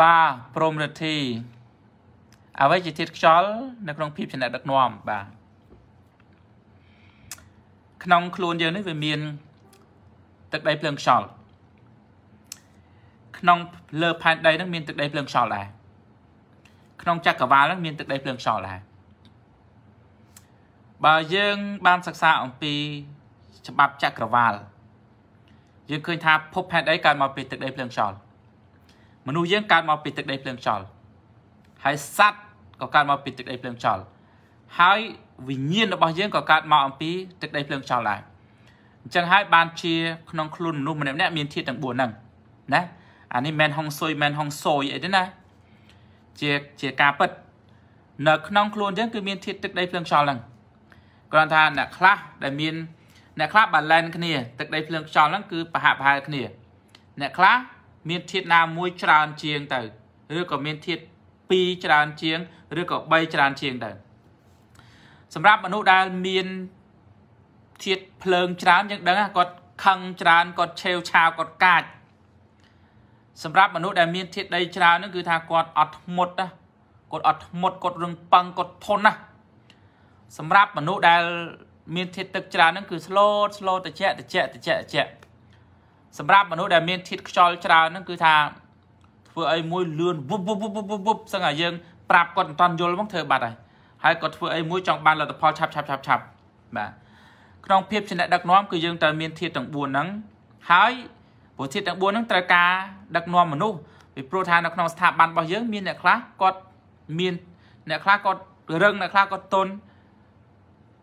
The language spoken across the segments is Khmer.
បាទព្រមរិទ្ធីអ្វីជាធាតុខ្យល់នៅក្នុងភាពជាអ្នកដឹកនាំបាទក្នុង ខ្លួនយើងនេះវាមានទឹកដីភ្លើងខ្យល់ក្នុងលើផែនដីនឹងមានទឹកដីភ្លើងខ្យល់ដែរក្នុងចក្រវាលនឹងមានទឹកដីភ្លើងខ្យល់ដែរបើយើង បានសិក្សាអំពីច្បាប់ចក្រវាលយើងឃើញថាភពផែនដីកើតមកពីទឹកដីភ្លើងខ្យល់មនុស្សយើងកើតមកពីទឹកដីភ្លើងចោលហើយសត្វក៏កើតមកពីទឹកដីភ្លើងចោលហើយវិញ្ញាណរបស់យើងក៏កើតមកអំពីទឹកដីភ្លើងចោលដែរអញ្ចឹងហើយបានជា ក្នុងខ្លួនមនុស្សម្នាក់ម្នាក់មានធាតុទាំង4ហ្នឹងណាអានេះមិនហុងស៊ុយមិនហុងស៊ុយអីទេណាជាជាការពិត នៅ ក្នុងខ្លួនយើងគឺមានធាតុទឹកដីភ្លើងខ្យល់ហ្នឹងគ្រាន់ថាអ្នកខ្លះដែលមានអ្នកខ្លះ balance គ្នាទឹកដីភ្លើងខ្យល់ហ្នឹងគឺប្រហាក់ប្រហែលគ្នា អ្នកខ្លះមានធាតណាមួយច្រើនជាងទៅ ឬក៏មានធាត2ច្រើនជាងឬក៏3ច្រើនជាងទៅសម្រាប់មនុស្សដែលមានធាតភ្លើងច្រើនយើងដឹងគាត់ខឹងច្រើនគាត់ឆេវឆាវគាត់កាចសម្រាប់មនុស្សដែលមានធាតដីច្រើនហ្នឹងគឺថាគាត់អត់ធ្មត់ណាគាត់អត់ធ្មត់គាត់រឹងប៉ឹងគាត់ធន់ណាសម្រាប់មនុស្សដែលមានធាតទឹកច្រើនហ្នឹងគឺស្លូតស្លូតតិចតិចតិចតិចសម្រាប់មនុស្សដែលមានធាតខ្យល់ច្រើនហ្នឹងគឺថាធ្វើអីមួយលឿនវុបវុបវុបវុបសឹងឲ្យយើងប្រាប់គាត់មិនទាន់យល់មកធ្វើបាត់ហើយហើយគាត់ធ្វើអីមួយចង់បានលទ្ធផលឆាប់ឆាប់ឆាប់ឆាប់បាទក្នុងភាពជាអ្នកដឹកនាំគឺយើងត្រូវមានធាតទាំង4ហ្នឹងហើយ ព្រោះធាតទាំង4ហ្នឹងត្រូវការដឹកនាំមនុស្សពីព្រោះថានៅក្នុងស្ថាប័នរបស់យើង មានអ្នកខ្លះគាត់មានអ្នកខ្លះគាត់រឹងអ្នកខ្លះគាត់ទន់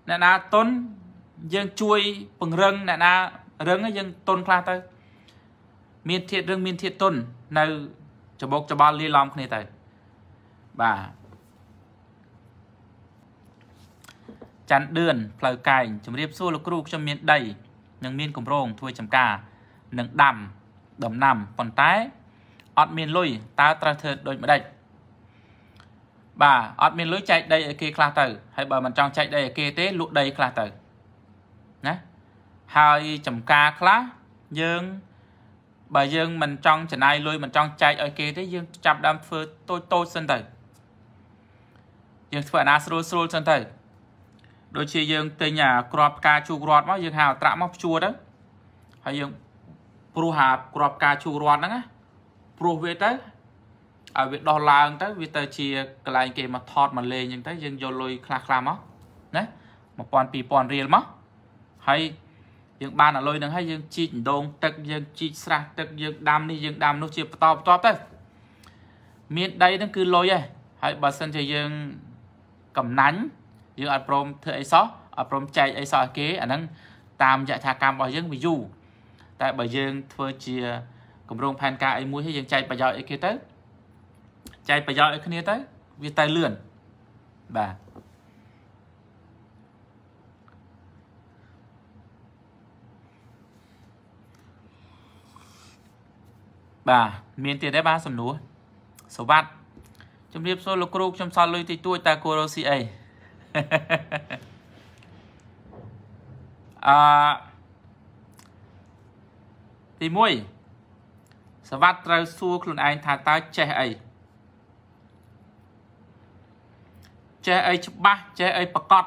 អ្នកណាទន់យើងជួយពង្រឹងអ្នកណារឹងយើងទន់ខ្លះទៅមានធាតរឿងមានធាតទុននៅច្បោកច្បល់លាយឡំគ្នាទៅបាទច័ន្ទដឿនផ្លូវកែងជំរាប សួរលោកគ្រូខ្ញុំមានដី និង មានកម្រង ធ្វើចំការ និងដាំដំណាំប៉ុន្តែអត់មានលុយតើត្រូវធ្វើដូចម្ដេចបាទអត់មានលុយចែកដីឲ្យគេខ្លះទៅ ហើយបើមិនចង់ចែកដីឲ្យគេទេលក់ដីខ្លះទៅណាហើយចំការខ្លះយើងបើយើងមិនចង់ចំណាយលុយមិនចង់ចែកឲ្យគេទេយើងចាប់ដើមធ្វើតូចតូចសិនទៅយើងធ្វើអាណាស្រួលស្រួលសិនទៅដូចជាយើងទិញអាក្របផ្កាជូករត់មកយើងហៅអត្រាក់មកភ្ជួរទៅហើយយើងព្រោះអាក្របផ្កាជូករត់ហ្នឹងណាព្រោះវាទៅឲ្យវាដោះឡើង ទៅវាទៅជាកន្លែងគេមកថតមកលេងអញ្ចឹងទៅយើងយកលុយខ្លះខ្លះមកណា1000 2000រៀលមកហើយយើងបានអាលុយនឹងហើយយើងជីកដងទឹកយើងជីកស្រះទឹកយើងដាំនេះយើងដាំនោះជាបន្តបន្ទាប់ទៅមានដីនឹងគឺលុយហើយហើយបើសិនជាយើងកំណាញ់យើងអត់ព្រមធ្វើអីសោះអត់ព្រមចែកអីសោះឲ្យគេអាហ្នឹងតាមយថាកម្មរបស់យើងវាយូរតែបើយើងធ្វើជាគម្រោងផែនការអីមួយហើយយើងចែកប្រយោជន៍អីគេទៅចែកប្រយោជន៍ឲ្យគ្នាទៅវាទៅលឿនបាទបាទមានទៀតទេបាទសំណួរសវ័តជំរាបសួរលោកគ្រូខ្ញុំសល់លុយតិចតួចតើគួររកស៊ីអីអឺទី1សវ័តត្រូវសួរខ្លួនឯងថាតើចេះអីចេះអីច្បាស់ចេះអីប្រកប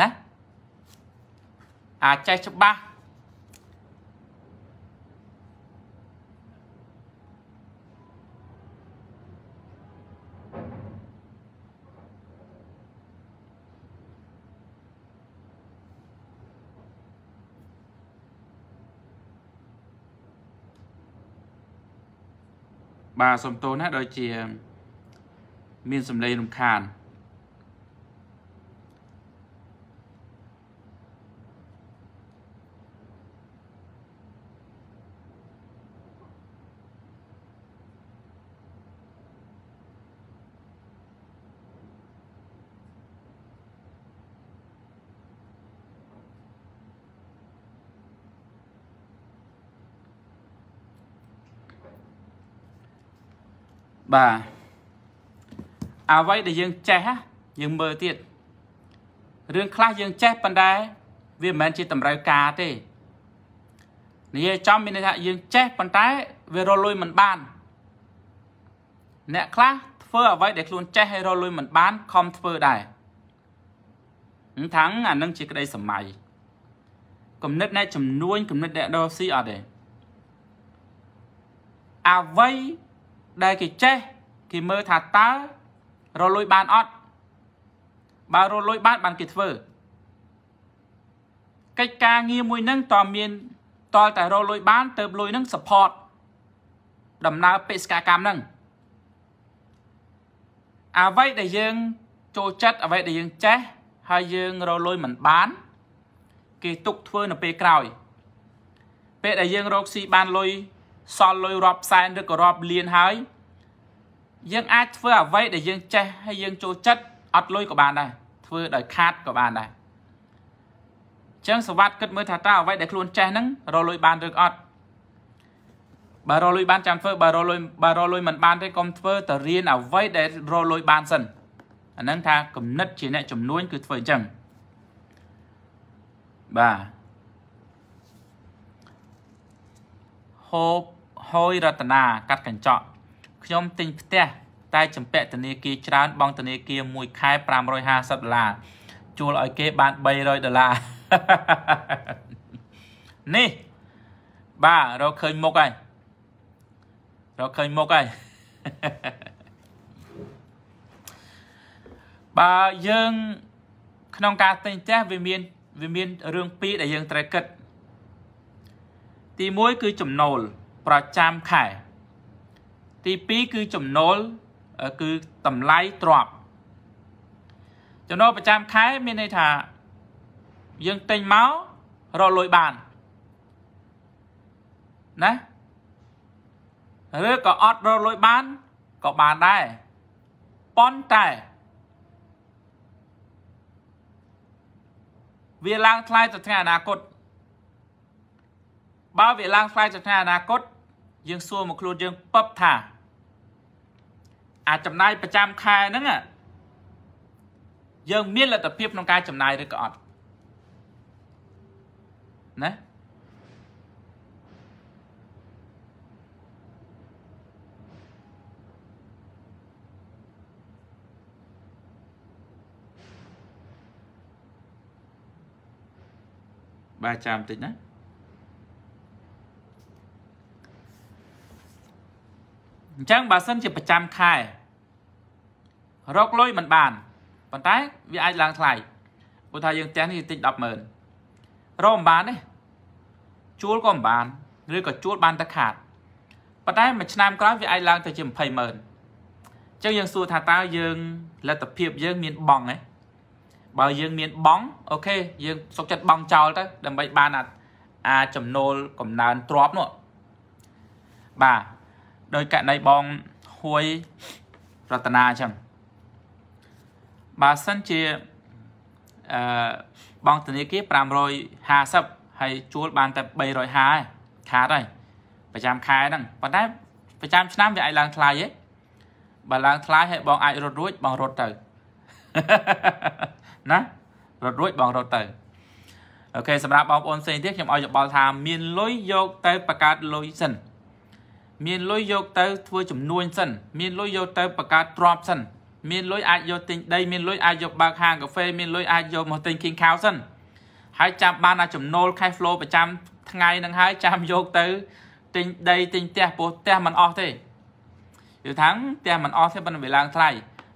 ណាអាចេះច្បាស់បាទសំទោសណាដោយជា មានសម្លេងរំខានបាទអ្វីដែលយើងចេះយើងមើលទៀតរឿងខ្លះយើងចេះប៉ុន្តែវាមិនមែនជាតម្រូវការទេនិយាយចំមានន័យថាយើង ចេះប៉ុន្តែវារលុយមិនបាន អ្នកខ្លះធ្វើអ្វីដែលខ្លួនចេះហើយរលុយមិនបានខំធ្វើដែរថាំងអានឹងជាក្តីសម័យគំនិតអ្នកចំនួនគំនិតអ្នកដោស៊ីអត់ទេអ្វីដែលគេចេះគេមើលថាតើរលួយបានអត់បើរលួយបានបានគេធ្វើ កិច្ចការងារមួយនឹងតមានតតែរលួយ បានទៅលួយនឹង support ដំណើរបេសកកម្មនឹងអ្វីដែលយើង ចូលចិត្តអ្វី ដែលយើងចេះ ហើយយើងរលួយមិនបាន គេទុកធ្វើនៅពេលក្រោយ ពេលដែលយើងរកស៊ីបានលុយសល់លុយរាប់សែនឬក៏រាប់លានហើយយើងអាចធ្វើអ្វីដែលយើងចេះហើយយើងចូលចិត្តអត់លុយក៏បានដែរធ្វើដោយខាតក៏បានដែរចឹងសវត្តគិតមើលថាតើអ្វីដែលខ្លួន ចេះហ្នឹងរលុយបានឬអត់បើរលុយបានចាំធ្វើបើរលុយបើរលុយមិនបានទេកុំធ្វើតរៀនអ្វីដែលរលុយបានសិនអាហ្នឹងថាគណិតជាអ្នក ចំនួនគឺធ្វើអញ្ចឹងបាទ hope ហួយរតនាកាត់កញ្ចក់ខ្ញុំទិញផ្ទះតែចម្ពាក់ធនាគារច្រើនបងធនាគារមួយខែ550ដុល្លារជួលឲ្យគេ បាន300ដុល្លារនេះបាទរកឃើញមុខហើយរកឃើញមុខហើយបើយើងក្នុងការទិញផ្ទះវាមានវាមានរឿងពីរដែលយើងត្រូវគិតទី1គឺចំណូលប្រចាំខែទី2គឺចំណូលគឺតម្លៃទ្រព្យចំណូលប្រចាំខែមានន័យថាយើងទិញមករកលុយបានណាឬក៏អត់រកលុយបានក៏បានដែរប៉ុន្តែវាឡើងថ្លៃទៅថ្ងៃអនាគតបើវាឡើងថ្លៃទៅថ្ងៃអនាគតយើងសួរមកខ្លួនយើងពឹបថាអាចចំណាយប្រចាំខែហ្នឹងយើងមានលទ្ធភាពក្នុងការចំណាយឬក៏អត់ណាបាទចាំបន្តិចណាអញ្ចឹងបើសិនជាប្រចាំខែរកលុយមិនបានប៉ុន្តែវាអាចឡើងថ្លៃព្រោះថាយើងផ្ទះនេះតិច100000រកមិនបានទេជួលក៏មិនបានឬក៏ជួលបានតែខាតប៉ុន្តែមួយឆ្នាំក្រោយវាអាចឡើងទៅជា200000អញ្ចឹងយើងសួរថាតើយើងលទ្ធភាពយើងមានបងទេបើយើងមានបងអូខេយើងសុកចិត្តបងចោលទៅដើម្បីបានអាចំណូលកំណើនទ្របនោះបាទដោយករណីបងហួយរតនាអញ្ចឹងបើសិនជាអឺបងធនាគារ550ហើយជួលបានតែ350ឯងខាតហើយប្រចាំខែហ្នឹងប៉ុន្តែប្រចាំឆ្នាំវាអាចឡើងថ្លៃឯងបើឡើងថ្លៃហើយបងអាចរត់រួចបងរត់ទៅណារត់រួចបងរត់ទៅអូខេសម្រាប់បងប្អូនផ្សេងទៀតខ្ញុំឲ្យយោបល់ថាមានលុយយកទៅបង្កើតលុយសិនមានលុយយកទៅ ធ្វើចំនួនសិនមានលុយយកទៅបង្កើតទ្រព្យសិនមានលុយអាចយកទិញដីមានលុយអាចយកបើកហាងកាហ្វេមានលុយអាចយកមកទិញ King Cow សិនហើយចាំបានអាចំណូល cash flow ប្រចាំថ្ងៃនឹងហើយចាំយកទៅទិញដីទិញផ្ទះពោះផ្ទះมันអស់ទេយល់ថាផ្ទះมันអស់ទេប៉ុន្តែវាឡើងថ្លៃ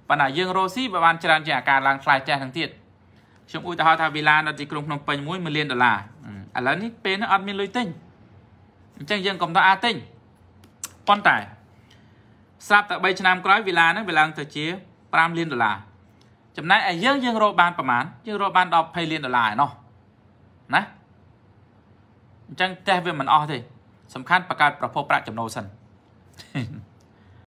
ប៉ុន្តែយើងរស់ស៊ីវាបានច្រើនជាងអាការឡើងថ្លៃផ្ទះហ្នឹងទៀតខ្ញុំឧទាហរណ៍ថាវីឡានៅទីក្រុងភ្នំពេញ1លានដុល្លារឥឡូវនេះពេលនេះអត់មានលុយទិញអញ្ចឹងយើងកុំទៅអាចទិញប៉ុន្តែស្រាប់តែ3ឆ្នាំក្រោយវេលាហ្នឹងវាឡើងទៅជា5លានដុល្លារចំណែកឯយើងយើងរកបានប្រមាណយើងរកបានដល់20លានដុល្លារឯណោះណាអញ្ចឹងតេះវាមិនអស់ទេសំខាន់បង្កើតប្រភពប្រាក់ចំណូលសិន